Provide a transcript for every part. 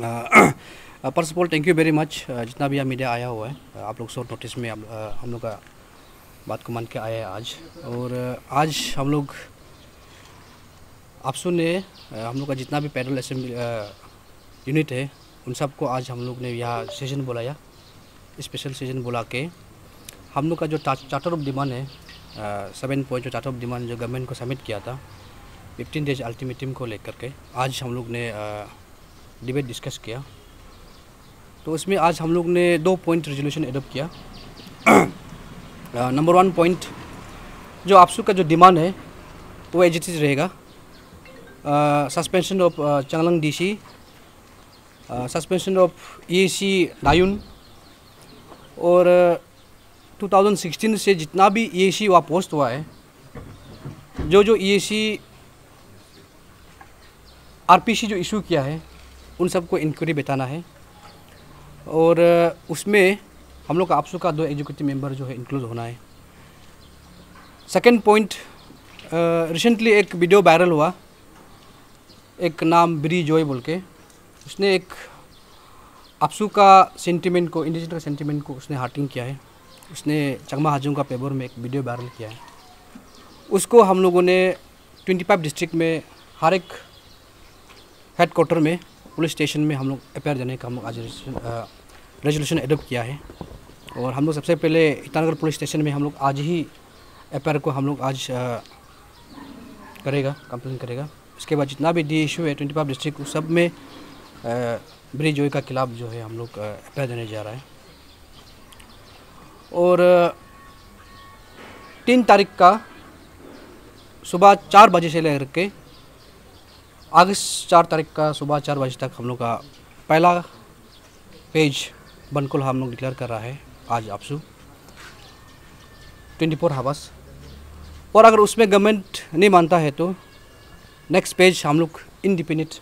first of all thank you very much जितना भी यहाँ मीडिया आया हुआ है uh, आप लोग शॉर्ट नोटिस में uh, हम लोग का बात को मान के आया है आज और uh, आज हम लोग आपसू ने हम लोग का जितना भी पैरल असेंबली यूनिट है उन सबको आज हम लोग ने यह सीजन बुलाया स्पेशल सीजन बुला के हम लोग का जो चार्टर ऑफ डिमांड है सेवन पॉइंट जो चार्टर ऑफ डिमांड जो गवर्नमेंट को सबमिट किया था फिफ्टीन डेज अल्टीमेटम को लेकर के आज हम लोग ने डिबेट डिस्कस किया तो उसमें आज हम लोग ने दो पॉइंट रेजोल्यूशन एडोप्ट किया नंबर वन पॉइंट जो आपसू का जो डिमांड है वो एज इट इज़ रहेगा suspension of Changlang DC suspension of E C Diyun और uh, 2016 से जितना भी ई e सी वहाँ पोस्ट हुआ है जो जो ई सी आर पी सी जो इशू किया है उन सबको इंक्वायरी बिताना है और उसमें हम लोग का आपसू का दो एग्जीक्यूटिव मेंबर जो है इंक्लूड होना है सेकेंड पॉइंट रिसेंटली एक वीडियो वायरल हुआ एक नाम ब्री जॉय बोल के उसने एक आपसू का सेंटीमेंट को इंडिजन का सेंटीमेंट को उसने हार्टिंग किया है उसने चकमा हाजू का पेपर में एक वीडियो वायरल किया है उसको हम लोगों ने ट्वेंटी फाइव डिस्ट्रिक्ट में हर एक हेड क्वार्टर में पुलिस स्टेशन में हम लोग अपेयर देने का हम लोग आज रेजोल्यूशन एडोप्ट किया है और हम लोग सबसे पहले ईटानगर पुलिस स्टेशन में हम लोग आज ही एफ को हम लोग आज आ, करेगा कंप्लेन करेगा उसके बाद जितना भी डी इशू है ट्वेंटी फाइव डिस्ट्रिक्ट सब में ब्रिज का खिलाफ जो है हम लोग एफ देने जा रहा है और तीन तारीख का सुबह चार बजे से लेकर के अगस्त चार तारीख का सुबह चार बजे तक हम लोग का पहला पेज बनकुल हम लोग डिक्लेयर कर रहा है आज आपसू ट्वेंटी फोर हावर्स और अगर उसमें गवर्नमेंट नहीं मानता है तो नेक्स्ट पेज हम लोग इंडिपेंडेंट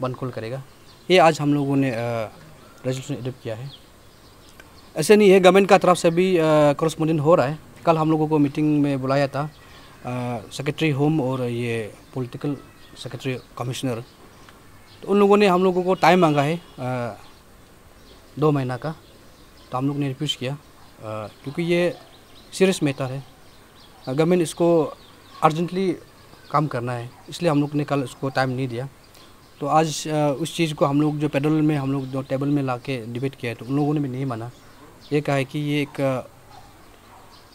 बनकुल करेगा ये आज हम लोगों ने रेजोल्यूशन एडप्ट किया है ऐसे नहीं है गवर्नमेंट का तरफ से भी कॉरस्पॉन्डेंट हो रहा है कल हम लोगों को मीटिंग में बुलाया था सेक्रेटरी होम और ये पॉलिटिकल सेक्रेटरी कमिश्नर तो उन लोगों ने हम लोगों को टाइम मांगा है आ, दो महीना का तो हम लोग ने रिफ्यूज़ किया आ, क्योंकि ये सीरियस मैटर है गवर्नमेंट इसको अर्जेंटली काम करना है इसलिए हम लोग ने कल उसको टाइम नहीं दिया तो आज आ, उस चीज़ को हम लोग जो पेडल में हम लोग जो टेबल में ला के डिबेट किया है तो उन लोगों ने भी नहीं माना ये कहा है कि ये एक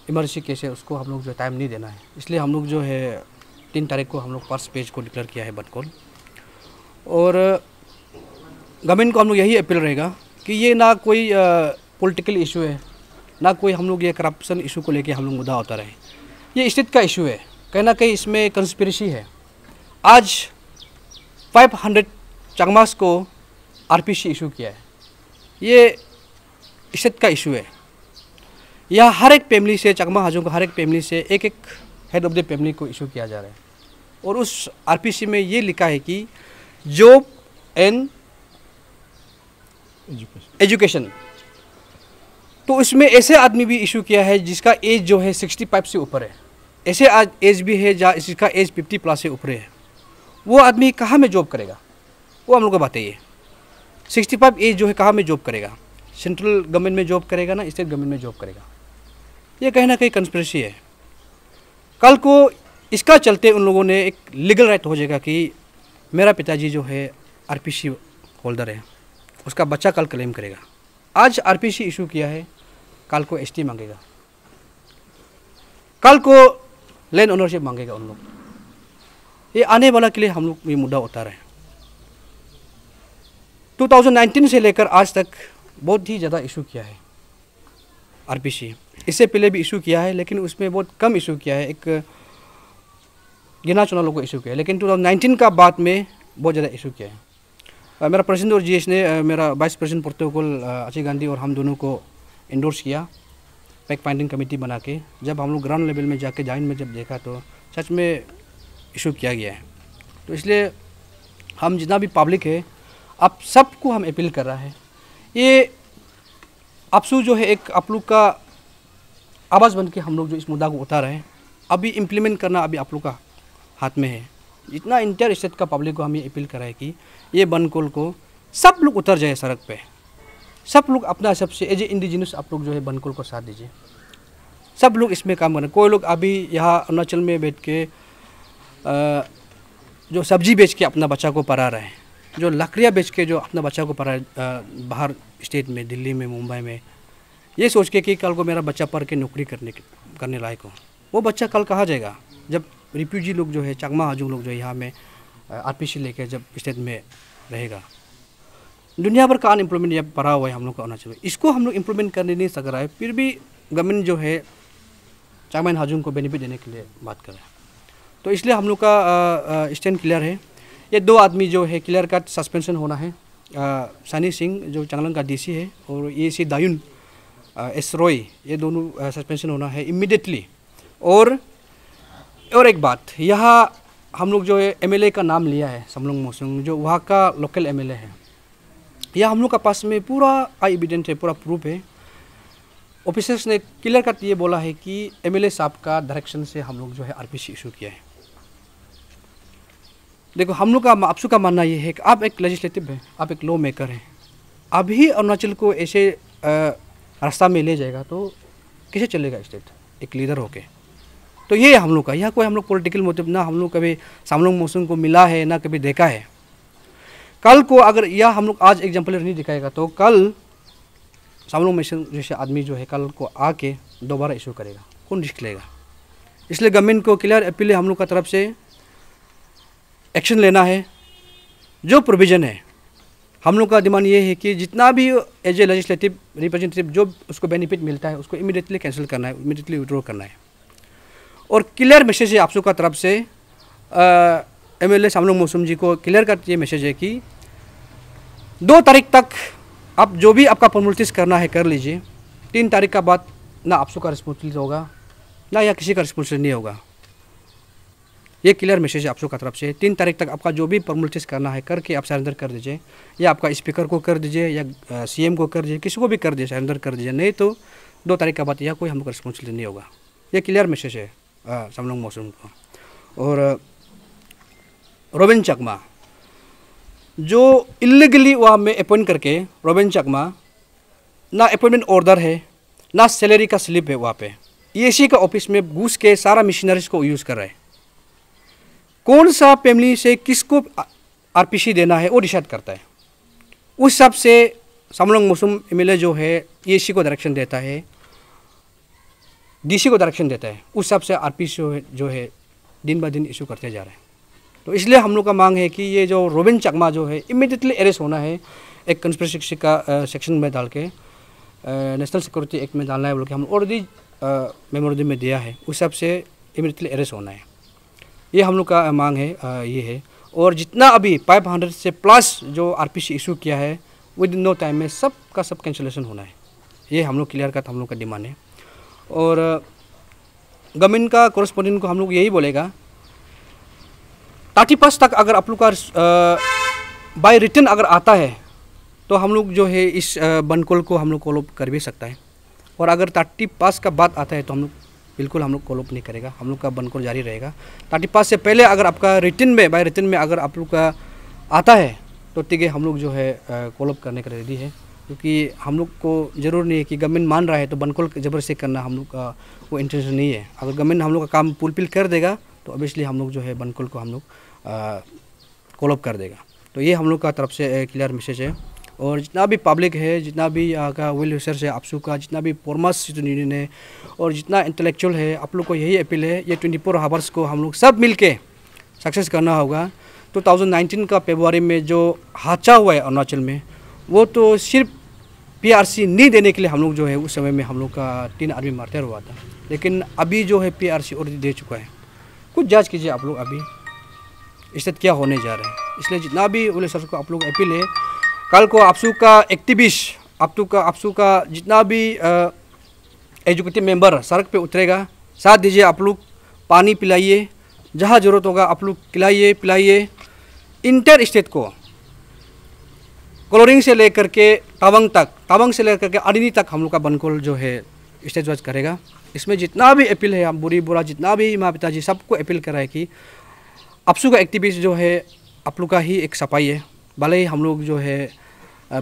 इमरजेंसी केस है उसको हम लोग जो टाइम नहीं देना है इसलिए हम लोग जो है तीन तारीख को हम लोग फर्स्ट पेज को डिक्लेयर किया है बटकोल और गवर्नमेंट को हम लोग यही अपील रहेगा कि ये ना कोई पॉलिटिकल इशू है ना कोई हम लोग ये करप्शन इशू को लेके हम लोग मुद्दा होता रहे ये स्थित का इशू है कहीं ना कहीं इसमें कंस्पिरेसी है आज 500 चकमास को आरपीसी इशू किया है ये स्थित का इशू है यह हर एक फैमिली से चकमा हाजों का हर एक फैमिली से एक एक हेड ऑफ द फैमिली को इशू किया जा रहा है और उस आरपीसी में ये लिखा है कि जॉब एंड एजुकेशन तो इसमें ऐसे आदमी भी इशू किया है जिसका एज जो है सिक्सटी फाइव से ऊपर है ऐसे आज एज भी है जहाँ जिसका एज फिफ्टी प्लस से ऊपर है वो आदमी कहाँ में जॉब करेगा वो हम लोग को बताइए सिक्सटी फाइव एज जो है कहाँ में जॉब करेगा सेंट्रल गवर्नमेंट में जॉब करेगा ना स्टेट गवर्नमेंट में जॉब करेगा ये कहीं ना कहीं कंस्परेसी है कल को इसका चलते उन लोगों ने एक लीगल राइट हो जाएगा कि मेरा पिताजी जो है आरपीसी होल्डर है उसका बच्चा कल क्लेम करेगा आज आरपीसी इशू किया है कल को एसटी मांगेगा कल को लैंड ओनरशिप मांगेगा उन लोग ये आने वाला के लिए हम लोग ये मुद्दा उठा रहे हैं 2019 से लेकर आज तक बहुत ही ज़्यादा इशू किया है आरपीसी इससे पहले भी इशू किया है लेकिन उसमें बहुत कम इशू किया है एक गिना चुना लोगों को इशू किया है लेकिन टू का बाद में बहुत ज़्यादा इशू किया है आ, मेरा प्रेसिडेंट और जीएस ने आ, मेरा vice president protocol Ajay Gandhi और हम दोनों को इंडोर्स किया पैक फाइंडिंग कमेटी बना के जब हम लोग ग्राउंड लेवल में जाके जाइन में जब देखा तो सच में इशू किया गया है तो इसलिए हम जितना भी पब्लिक है आप सबको हम अपील कर रहा है ये आपसू जो है एक आप लोग का आवाज़ बन के हम लोग जो इस मुद्दा को उठा रहे हैं अभी इम्प्लीमेंट करना अभी आप लोग का हाथ में है जितना इंटर स्टेट का पब्लिक को हम ये अपील कराए कि ये बन को सब लोग उतर जाए सड़क पे सब लोग अपना सबसे एज ए इंडिजिनस आप लोग जो है बनकोल को साथ दीजिए सब लोग इसमें काम करें कोई लोग अभी यहाँ अरुणाचल में बैठ के आ, जो सब्जी बेच के अपना बच्चा को पढ़ा रहे हैं जो लकड़ियाँ बेच के जो अपना बच्चा को पढ़ा बाहर स्टेट में दिल्ली में मुंबई में ये सोच के कि कल को मेरा बच्चा पढ़ के नौकरी करने करने लायक हो वो बच्चा कल कहाँ जाएगा जब रिफ्यूजी लोग जो है चकमा हजू लोग जो है यहाँ में आर पी लेकर जब स्टेट में रहेगा दुनिया भर का अनएम्प्लॉयमेंट जब पड़ा हुआ है हम लोग का होना चाहिए इसको हम लोग इम्प्लीमेंट करने नहीं सक रहा है फिर भी गवर्नमेंट जो है चाकमैन हाजुम को बेनिफिट देने के लिए बात कर रहे हैं तो इसलिए हम लोग का स्टैंड क्लियर है ये दो आदमी जो है क्लियर का सस्पेंशन होना है सनी सिंह जो चांगलंग का डी है और ये सी दायुन एसरोई uh, ये दोनों सस्पेंशन uh, होना है इमिडिएटली और और एक बात यहाँ हम लोग जो है एमएलए का नाम लिया है समलोंग मोसंग जो वहाँ का लोकल एमएलए है यह हम लोग का पास में पूरा आई एविडेंट है पूरा प्रूफ है ऑफिसर्स ने क्लियर कट ये बोला है कि एमएलए साहब का डायरेक्शन से हम लोग जो है आरपीसी इशू किया है देखो हम लोग का आपसू का मानना ये है कि आप एक लेजिस्लेटिव हैं आप एक लॉ मेकर हैं अभी अरुणाचल को ऐसे uh, रास्ता में ले जाएगा तो किसे चलेगा स्टेट एक लीडर होके तो ये हम लोग का यह कोई हम लोग पॉलिटिकल मोटिव ना हम लोग कभी सामलोंग मौसम को मिला है ना कभी देखा है कल को अगर यह हम लोग आज एग्जाम्पल नहीं दिखाएगा तो कल सामलोंग मौसम जैसे आदमी जो है कल को आके दोबारा इशू करेगा कौन रिस्क लेगा इसलिए गवर्नमेंट को क्लियर अपील है हम लोग का तरफ से एक्शन लेना है जो प्रोविज़न है हम लोग का डिमांड ये है कि जितना भी एज ए लेजिस्लेटिव रिप्रेजेंटेटिव जो उसको बेनिफिट मिलता है उसको इमीडिएटली कैंसिल करना है इमीडिएटली विड्रॉ करना है और क्लियर मैसेज है आप सब का तरफ से एम एल ए शामलोंग मौसम जी को क्लियर कर ये मैसेज है कि दो तारीख तक आप जो भी आपका फॉर्मलिटीज़ करना है कर लीजिए तीन तारीख का बाद ना आप सब का रिस्पॉन्सिबिलिटी होगा ना या किसी का रिस्पॉन्सिबिलिटी नहीं होगा ये क्लियर मैसेज है आप सबका तरफ से तीन तारीख तक आपका जो भी परमोलिटिस करना है करके आप सरेंडर कर दीजिए या आपका स्पीकर को कर दीजिए या सीएम को कर दीजिए किसी को भी कर दीजिए सरेंडर कर दीजिए नहीं तो दो तारीख का बात यह कोई हमको रिस्पॉन्स नहीं होगा ये क्लियर मैसेज है समलोंग मौसम को और रोबिन चकमा जो इलीगली वहाँ में अपॉइंट करके रोबिन चकमा ना अपॉइंटमेंट ऑर्डर है ना सैलरी का स्लिप है वहाँ पर ई e का ऑफिस में घुस के सारा मशीनरीज को यूज़ कर रहे हैं कौन सा फैमिली से किसको आरपीसी देना है वो डिसाइड करता है उस हिसाब से समलोंग मौसम एम जो है ए को डायरेक्शन देता है डीसी को डायरेक्शन देता है उस हिसाब से आर जो है जो है दिन ब दिन इशू करते जा रहे हैं तो इसलिए हम लोग का मांग है कि ये जो रोबिन चकमा जो है इमिडिएटली अरेस्ट होना है एक कंस्परेसी का सेक्शन में डाल के नेशनल सिक्योरिटी एक्ट में डालना है बोल के हम ऑलरेडी मेमोरेंडम में दिया है उस हिसाब से इमिडिएटली अरेस्ट होना है ये हम लोग का मांग है आ, ये है और जितना अभी फाइव हंड्रेड से प्लस जो आर पी सी इशू किया है विद नो टाइम में सब का सब कैंसिलेशन होना है ये हम लोग क्लियर का हम लोग का डिमांड है और गवर्नमेंट का कॉरेस्पॉन्डेंट को हम लोग यही बोलेगा थर्टी फर्स्ट तक अगर आप लोग का बाय रिटर्न अगर आता है तो हम लोग जो है इस बनकोल को हम लोग कॉलोप कर भी सकता है और अगर थर्टी पास का बात आता है तो हम लोग बिल्कुल हम लोग कॉलोप नहीं करेगा हम लोग का बनकोड जारी रहेगा थर्टी पास से पहले अगर आपका रिटर्न में बाय रिटर्न में अगर आप लोग का आता है तो ठीक है हम लोग जो है कॉलोप करने का रेडी है क्योंकि हम लोग को जरूर नहीं है कि गवर्नमेंट मान रहा है तो बनकोल जबरदस्ती करना हम लोग का वो इंटरेस्ट नहीं है अगर गवर्नमेंट हम लोग का काम फुलफिल कर देगा तो ऑब्वियसली हम लोग जो है बनकोल को हम लोग कॉलअप कर देगा तो ये हम लोग का तरफ से क्लियर मैसेज है और जितना भी पब्लिक है जितना भी यहाँ का विल रिसर्च है आपसू का जितना भी फॉर्मर्स स्टूडेंट यूनियन है और जितना इंटेलेक्चुअल है आप लोग को यही अपील है ये ट्वेंटी फोर हावर्स को हम लोग सब मिल के सक्सेस करना होगा 2019 का फेबररी में जो हादसा हुआ है अरुणाचल में वो तो सिर्फ पीआरसी नहीं देने के लिए हम लोग जो है उस समय में हम लोग का तीन आदमी मारते हुआ था लेकिन अभी जो है सी और दे चुका है कुछ जाँच कीजिए आप लोग अभी स्थिति क्या होने जा रहा है इसलिए जितना भी बोले सर को आप लोग अपील है कल को आपसू का एक्टिविस्ट आपसू का आपसू का जितना भी एजुकेटिव मेंबर सड़क पे उतरेगा साथ दीजिए आप लोग पानी पिलाइए जहाँ ज़रूरत होगा आप लोग खिलाइए पिलाइए इंटर स्टेट को कलोरिंग से लेकर के तवंग तक तवंग से लेकर के अडिनी तक हम लोग का बनकोल जो है स्टेज वाइज करेगा इसमें जितना भी अपील है हम बुरी बुरा जितना भी माँ पिताजी सबको अपील कराए कि अपसू का एक्टिविस्ट जो है आप लोग का ही एक सफाई है भले ही हम लोग जो है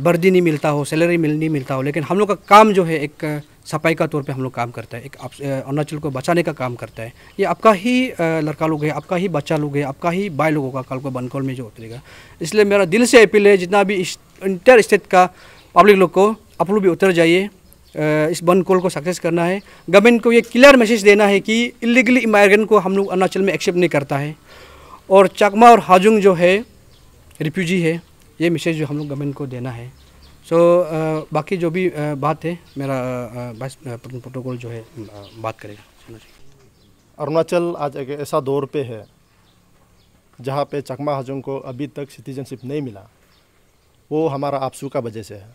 वर्दी नहीं मिलता हो सैलरी मिल नहीं मिलता हो लेकिन हम लोग का काम जो है एक सफाई का तौर पे हम लोग काम करता है एक अरुणाचल को बचाने का काम करता है ये आपका ही लड़का लोग है आपका ही बच्चा लोग है आपका ही बाई लोगों का कल को बनकौल में जो उतरेगा इसलिए मेरा दिल से अपील है जितना भी इंटर स्टेट का पब्लिक लोग को आप लोग भी उतर जाइए इस बन को सक्सेस करना है गवर्नमेंट को ये क्लियर मैसेज देना है कि इलीगली इमाइग्रेंट को हम लोग अरुणाचल में एक्सेप्ट नहीं करता है और चकमा और हाजुंग जो है रिफ्यूजी है ये मैसेज हम लोग गवर्नमेंट को देना है सो so, बाकी जो भी बात है मेरा प्रोटोकॉल जो है बात करेगा अरुणाचल आज एक ऐसा दौर पे है जहाँ पे चकमा हजों को अभी तक सिटीजनशिप नहीं मिला वो हमारा आपसू का वजह से है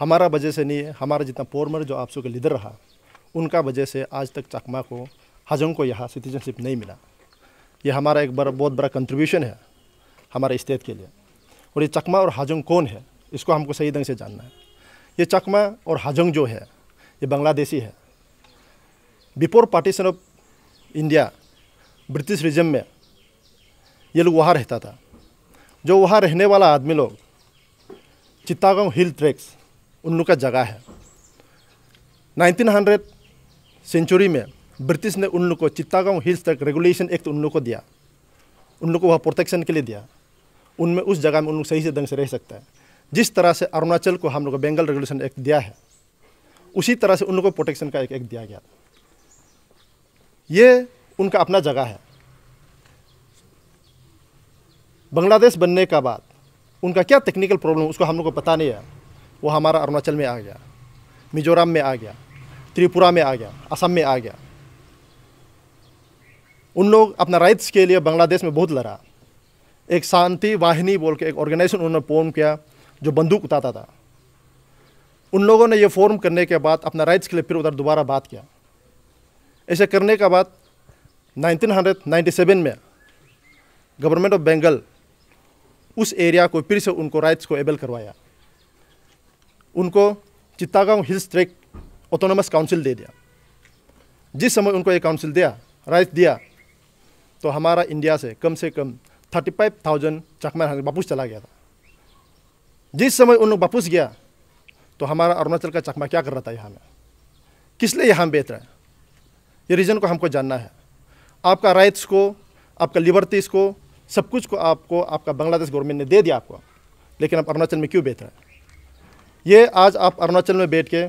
हमारा वजह से नहीं है हमारा जितना फॉर्मर जो आपसू के लीडर रहा उनका वजह से आज तक चकमा को हजों को यहाँ सिटीजनशिप नहीं मिला ये हमारा एक बड़ा बहुत बड़ा कंट्रीब्यूशन है हमारे स्टेट के लिए और ये चकमा और हाजोंग कौन है इसको हमको सही ढंग से जानना है ये चकमा और हाजोंग जो है ये बांग्लादेशी है before partition of India British regime में ये लोग वहाँ रहता था जो वहाँ रहने वाला आदमी लोग चित्तागांव हिल ट्रैक्स उन लोग का जगह है 1900 सेंचुरी में ब्रिटिश ने उन लोग को Chittagong hills tract regulation act उन लोग को दिया उन लोग को वहाँ प्रोटेक्शन के लिए दिया उनमें उस जगह में उन लोग सही से ढंग से रह सकता है जिस तरह से अरुणाचल को हम लोग बेंगल रेगुलेशन एक्ट दिया है उसी तरह से उन लोगों को प्रोटेक्शन का एक एक्ट दिया गया ये उनका अपना जगह है बांग्लादेश बनने का बाद उनका क्या टेक्निकल प्रॉब्लम उसको हम लोग को पता नहीं है वो हमारा अरुणाचल में आ गया मिजोरम में आ गया त्रिपुरा में आ गया असम में आ गया उन लोग अपना राइट्स के लिए बांग्लादेश में बहुत लड़ा एक शांति वाहिनी बोल के एक ऑर्गेनाइजेशन उन्होंने फॉर्म किया जो बंदूक उतारता था उन लोगों ने ये फॉर्म करने के बाद अपना राइट्स के लिए फिर उधर दोबारा बात किया ऐसे करने के बाद 1997 में गवर्नमेंट ऑफ बंगाल उस एरिया को फिर से उनको राइट्स को एबल करवाया उनको Chittagong hills tract autonomous council दे दिया जिस समय उनको ये काउंसिल दिया राइट्स दिया तो हमारा इंडिया से कम से कम थर्टी फाइव थाउजेंड चकमा वापस चला गया था जिस समय उन लोग वापस गया तो हमारा अरुणाचल का चकमा क्या कर रहा था यहाँ में किस लिए यहाँ बेहतर है ये रीज़न को हमको जानना है आपका राइट्स को आपका लिबर्टीज़ को सब कुछ को आपको आपका बांग्लादेश गवर्नमेंट ने दे दिया आपको लेकिन आप अरुणाचल में क्यों बेहतर है ये आज आप अरुणाचल में बैठ के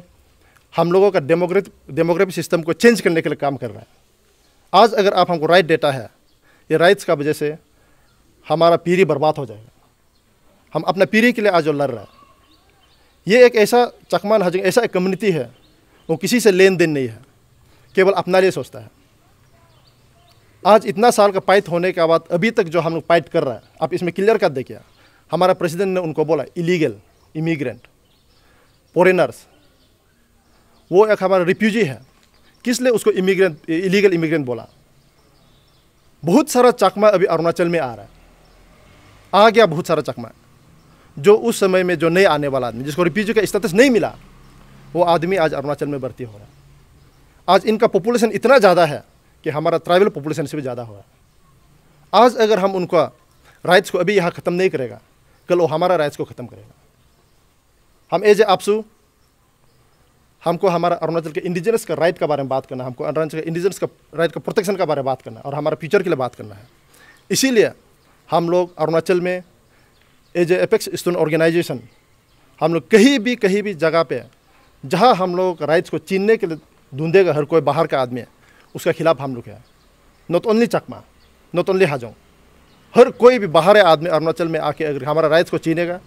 हम लोगों का डेमोग्राफ डेमोग्राफी सिस्टम को चेंज करने के लिए काम कर रहे हैं आज अगर आप हमको राइट देता है ये राइट्स का वजह से हमारा पीढ़ी बर्बाद हो जाएगा हम अपना पीढ़ी के लिए आज लड़ रहा है ये एक ऐसा चकमा हज ऐसा एक कम्युनिटी है वो किसी से लेन देन नहीं है केवल अपना लिए सोचता है आज इतना साल का पाइट होने के बाद अभी तक जो हम लोग पाइट कर रहे हैं आप इसमें क्लियर कर देखिए हमारा प्रेसिडेंट ने उनको बोला इलीगल इमिग्रेंट फॉरेनर्स वो एक हमारा रिफ्यूजी है किस लिए उसको इमिग्रेंट इलीगल इमिग्रेंट बोला बहुत सारा चकमा अभी अरुणाचल में आ रहा है आ गया बहुत सारा चकमा जो उस समय में जो नए आने वाला आदमी जिसको रिफ्यूजी का स्टेटस नहीं मिला वो आदमी आज अरुणाचल में भर्ती हो रहा है आज इनका पॉपुलेशन इतना ज़्यादा है कि हमारा ट्राइबल पॉपुलेशन से भी ज़्यादा हो रहा है आज अगर हम उनका राइट्स को अभी यहाँ ख़त्म नहीं करेगा कल वो हमारा राइट्स को ख़त्म करेगा हम एज ए आपसू हमको हमारा अरुणाचल के इंडिजिनस का राइट के बारे में बात करना है हमको अरुणाचल के इंडिजिनस का राइट का प्रोटेक्शन के बारे में बात करना है और हमारा फ्यूचर के लिए बात करना है इसीलिए हम लोग अरुणाचल में as a apex student organisation हम लोग कहीं भी कहीं भी जगह पे जहाँ हम लोग राइट्स को चीनने के लिए ढूंढेगा हर कोई बाहर का आदमी है उसके खिलाफ हम लोग है not only Chakma not only Hajong हर कोई भी बाहर आदमी अरुणाचल में आके अगर हमारा राइट्स को चीनेगा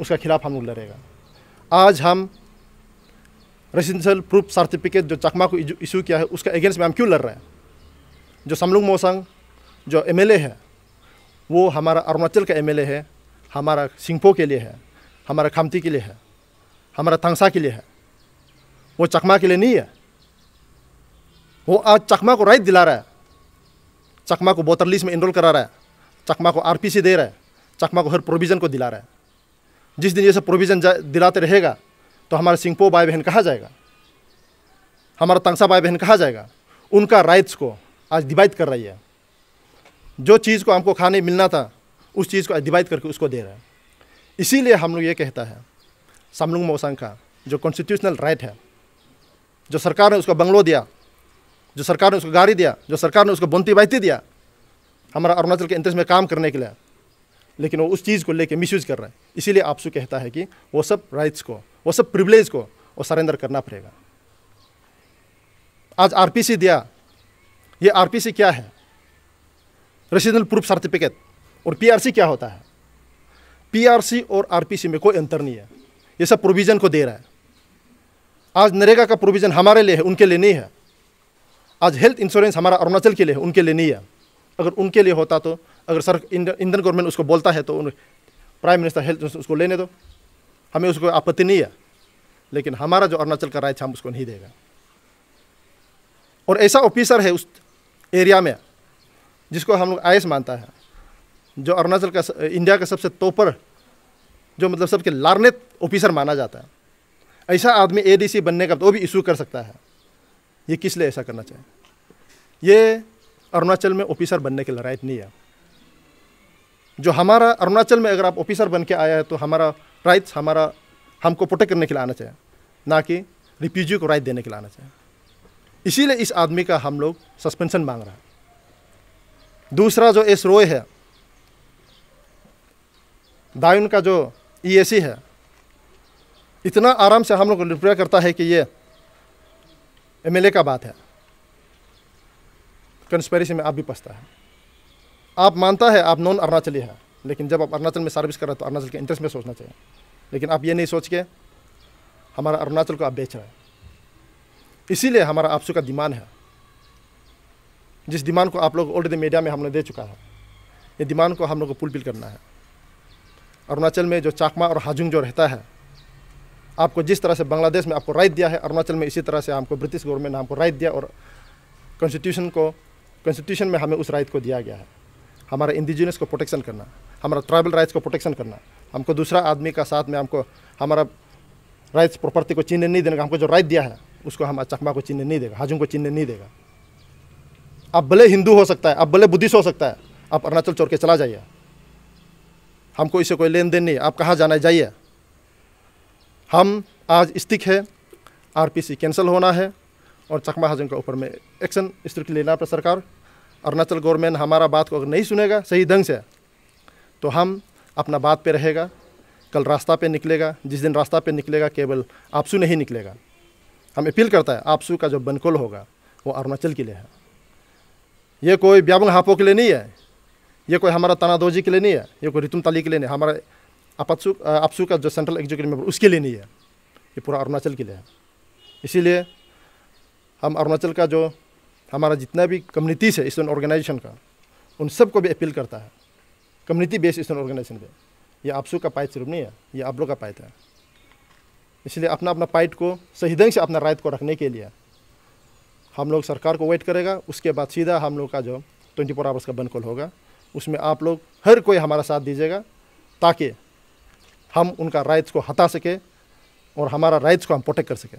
उसका खिलाफ हम लोग लड़ेगा आज हम रेसिडेंशियल प्रूफ सर्टिफिकेट जो चकमा को इशू किया है उसका अगेंस्ट में हम क्यों लड़ रहे हैं जो समलुंग मोसंग जो एमएलए है वो हमारा अरुणाचल का एमएलए है हमारा सिंगपो के लिए है हमारा खामती के लिए है हमारा तंगसा के लिए है वो चकमा के लिए नहीं है वो आज चकमा को राइट दिला रहा है चकमा को बोतर लिस्ट में इनरोल करा रहा है चकमा को आरपीसी दे रहा है चकमा को हर प्रोविज़न को दिला रहा है जिस दिन ये सब प्रोविज़न दिलाते रहेगा तो हमारा सिंगपो भाई बहन कहा जाएगा हमारा तंगसा भाई बहन कहा जाएगा उनका राइट्स को आज डिवाइड कर रही है जो चीज़ को हमको खाने मिलना था उस चीज़ को डिवाइड करके उसको दे रहा है इसीलिए हम लोग ये कहता है सामलुंग मोसंग का जो कॉन्स्टिट्यूशनल राइट है जो सरकार ने उसको बंगलो दिया जो सरकार ने उसको गाड़ी दिया जो सरकार ने उसको बुनती बाइती दिया हमारा अरुणाचल के इंटरेस्ट में काम करने के लिए लेकिन वो उस चीज़ को लेके मिसयूज कर रहा है इसीलिए आपसू कहता है कि वो सब राइट्स को वो सब प्रिवलेज को वो सरेंडर करना पड़ेगा आज आरपीसी दिया ये आरपीसी क्या है रेसिडेंट प्रूफ सर्टिफिकेट और पीआरसी क्या होता है पीआरसी और आरपीसी में कोई अंतर नहीं है ये सब प्रोविज़न को दे रहा है आज नरेगा का प्रोविज़न हमारे लिए है उनके लिए नहीं है आज हेल्थ इंश्योरेंस हमारा अरुणाचल के लिए है उनके लिए नहीं है अगर उनके लिए होता तो अगर सर इंडियन गवर्नमेंट उसको बोलता है तो प्राइम मिनिस्टर हेल्थ उसको लेने दो हमें उसको आपत्ति नहीं है लेकिन हमारा जो अरुणाचल का राइट हम उसको नहीं देगा और ऐसा ऑफिसर है उस एरिया में जिसको हम लोग आयस मानता है जो अरुणाचल का इंडिया का सबसे तोपर जो मतलब सबके लार्नेत ऑफिसर माना जाता है ऐसा आदमी एडीसी बनने का तो भी इशू कर सकता है ये किस लिए ऐसा करना चाहिए ये अरुणाचल में ऑफिसर बनने की लड़ाई नहीं है जो हमारा अरुणाचल में अगर आप ऑफिसर बन के आया है तो हमारा राइट्स हमारा हमको प्रोटेक्ट करने के लिए आना चाहिए ना कि रिफ्यूजी को राइट देने के लिए आना चाहिए इसीलिए इस आदमी का हम लोग सस्पेंशन मांग रहे हैं दूसरा जो एस रोय है दायुन का जो ई e है इतना आराम से हम लोग रिप्लाई करता है कि ये एमएलए का बात है कंस्पेरिसी में आप भी पछता है आप मानता है आप नॉन अरुणाचली है लेकिन जब आप अरुणाचल में सर्विस कर रहे हो तो अरुणाचल के इंटरेस्ट में सोचना चाहिए लेकिन आप ये नहीं सोच के हमारा अरुणाचल को आप बेच रहे हैं इसीलिए हमारा आपसू का डिमांड है जिस डिमांड को आप लोग ऑलरेडी मीडिया में हमने दे चुका है ये डिमांड को हम लोग को फुलफिल करना है अरुणाचल में जो चाकमा और हाजुंग जो रहता है आपको जिस तरह से बांग्लादेश में आपको राइट दिया है अरुणाचल में इसी तरह से हमको ब्रिटिश गवर्नमेंट ने हमको राइट दिया और कॉन्स्टिट्यूशन को कॉन्स्टिट्यूशन में हमें उस राइट को दिया गया है हमारा इंडिजिनियस को प्रोटेक्शन करना हमारा ट्राइबल राइट्स को प्रोटेक्शन करना हमको दूसरा आदमी का साथ में हमको हमारा राइट्स प्रॉपर्टी को चिन्ह नहीं देने का हमको जो राइट दिया है उसको हम चकमा को चिन्ह नहीं देगा हाजुम को चिन्ह नहीं देगा आप भले हिंदू हो सकता है आप भले बुद्धिस्ट हो सकता है आप अरुणाचल छोड़ के चला जाइए हमको इससे कोई लेन देन नहीं आप कहाँ जाना जाइए हम आज स्टिक है आरपीसी कैंसिल होना है और चकमा हाजन के ऊपर में एक्शन स्त्री लेना पर सरकार अरुणाचल गवर्नमेंट हमारा बात को अगर नहीं सुनेगा सही ढंग से तो हम अपना बात पे रहेगा कल रास्ता पे निकलेगा जिस दिन रास्ता पे निकलेगा केवल आपसू नहीं निकलेगा हम अपील करता है आपसू का जो बनकोल होगा वो अरुणाचल के लिए है ये कोई ब्यावन हापो के लिए नहीं है ये कोई हमारा तनादोजी के लिए नहीं है ये कोई रितुम ताली के लिए नहीं हमारा अपसु अपसु का जो सेंट्रल एग्जीक्यूटिव मेंबर उसके लिए नहीं है ये पूरा अरुणाचल के लिए है इसीलिए हम अरुणाचल का जो हमारा जितना भी कम्युनिटीज़ है स्टूडेंट ऑर्गेनाइजेशन का उन सबको भी अपील करता है कम्युनिटी बेस्ड स्टूडेंट ऑर्गेनाइजेशन पर यह आपसू का पाइट शुरू नहीं है ये आप लोग का पाइट है इसलिए अपना अपना पाइट को सही ढंग से अपना रायत को रखने के लिए हम लोग सरकार को वेट करेगा उसके बाद सीधा हम लोग का जो ट्वेंटी फोर आवर्स का बन कॉल होगा उसमें आप लोग हर कोई हमारा साथ दीजिएगा ताकि हम उनका राइट्स को हटा सके और हमारा राइट्स को हम प्रोटेक्ट कर सकें